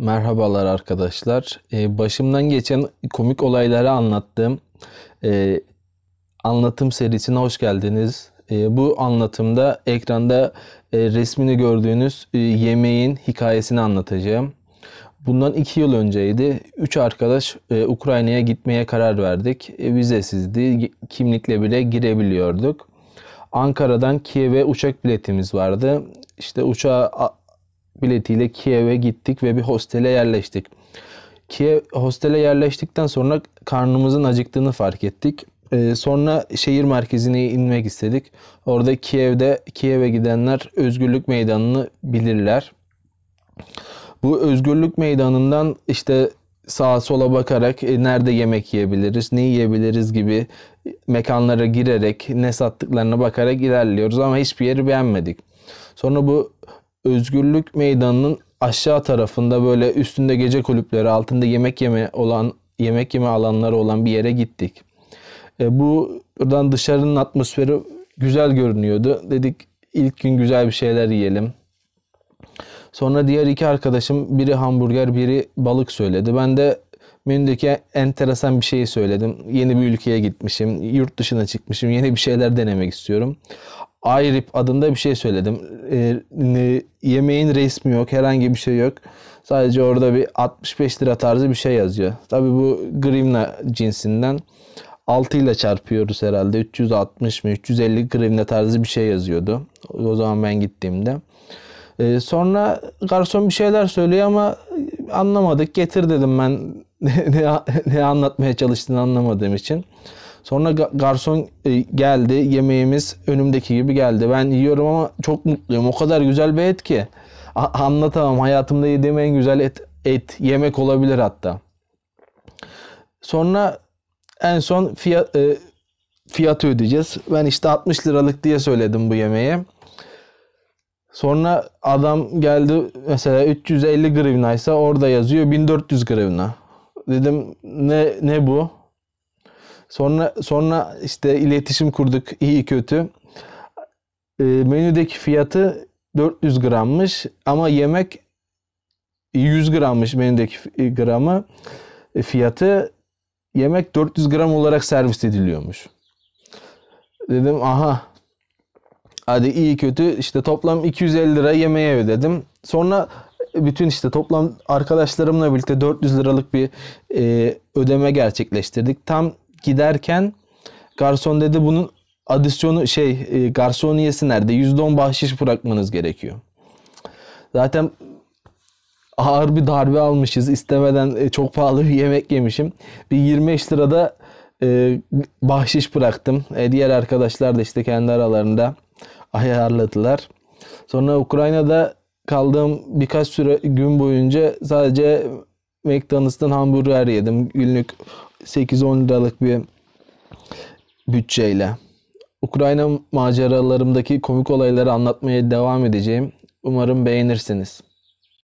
Merhabalar arkadaşlar. Ee, başımdan geçen komik olayları anlattığım e, ee, anlatım serisine hoş geldiniz. E, bu anlatımda ekranda e, resmini gördüğünüz e, yemeğin hikayesini anlatacağım. Bundan iki yıl önceydi. Üç arkadaş e, Ukrayna'ya gitmeye karar verdik. E, vizesizdi. Kimlikle bile girebiliyorduk. Ankara'dan Kiev'e uçak biletimiz vardı. İşte uçağa biletiyle Kiev'e gittik ve bir hostele yerleştik. Kiev hostele yerleştikten sonra karnımızın acıktığını fark ettik. Ee, sonra şehir merkezine inmek istedik. Orada Kiev'de Kiev'e gidenler Özgürlük Meydanı'nı bilirler. Bu Özgürlük Meydanı'ndan işte sağa sola bakarak e, nerede yemek yiyebiliriz, ne yiyebiliriz gibi mekanlara girerek ne sattıklarına bakarak ilerliyoruz ama hiçbir yeri beğenmedik. Sonra bu özgürlük meydanının aşağı tarafında böyle üstünde gece kulüpleri, altında yemek yeme olan yemek yeme alanları olan bir yere gittik. E, bu buradan dışarının atmosferi güzel görünüyordu. Dedik ilk gün güzel bir şeyler yiyelim. Sonra diğer iki arkadaşım biri hamburger biri balık söyledi. Ben de menüdeki enteresan bir şeyi söyledim. Yeni bir ülkeye gitmişim, yurt dışına çıkmışım, yeni bir şeyler denemek istiyorum. IRIP adında bir şey söyledim. E, yemeğin resmi yok, herhangi bir şey yok. Sadece orada bir 65 lira tarzı bir şey yazıyor. Tabii bu grivna cinsinden 6 ile çarpıyoruz herhalde. 360 mı 350 grivna tarzı bir şey yazıyordu. O zaman ben gittiğimde. E, sonra garson bir şeyler söylüyor ama anlamadık. Getir dedim ben ne, ne, ne anlatmaya çalıştığını anlamadığım için. Sonra garson e, geldi. Yemeğimiz önümdeki gibi geldi. Ben yiyorum ama çok mutluyum. O kadar güzel bir et ki. A- anlatamam. Hayatımda yediğim en güzel et, et. Yemek olabilir hatta. Sonra en son fiyat, e, fiyatı ödeyeceğiz. Ben işte 60 liralık diye söyledim bu yemeğe. Sonra adam geldi mesela 350 grivna ise orada yazıyor 1400 grivna. Dedim ne ne bu? Sonra sonra işte iletişim kurduk iyi kötü. E, menüdeki fiyatı 400 grammış ama yemek 100 grammış menüdeki e, gramı e, fiyatı yemek 400 gram olarak servis ediliyormuş. Dedim aha hadi iyi kötü işte toplam 250 lira yemeğe ödedim. Sonra bütün işte toplam arkadaşlarımla birlikte 400 liralık bir e, ödeme gerçekleştirdik. Tam giderken garson dedi bunun adisyonu şey e, garsoniyesi nerede? yüzde on bahşiş bırakmanız gerekiyor. Zaten ağır bir darbe almışız. İstemeden e, çok pahalı bir yemek yemişim. Bir 25 lirada e, bahşiş bıraktım. E, diğer arkadaşlar da işte kendi aralarında ayarladılar. Sonra Ukrayna'da kaldığım birkaç süre gün boyunca sadece McDonald's'tan hamburger yedim. Günlük 8-10 liralık bir bütçeyle. Ukrayna maceralarımdaki komik olayları anlatmaya devam edeceğim. Umarım beğenirsiniz.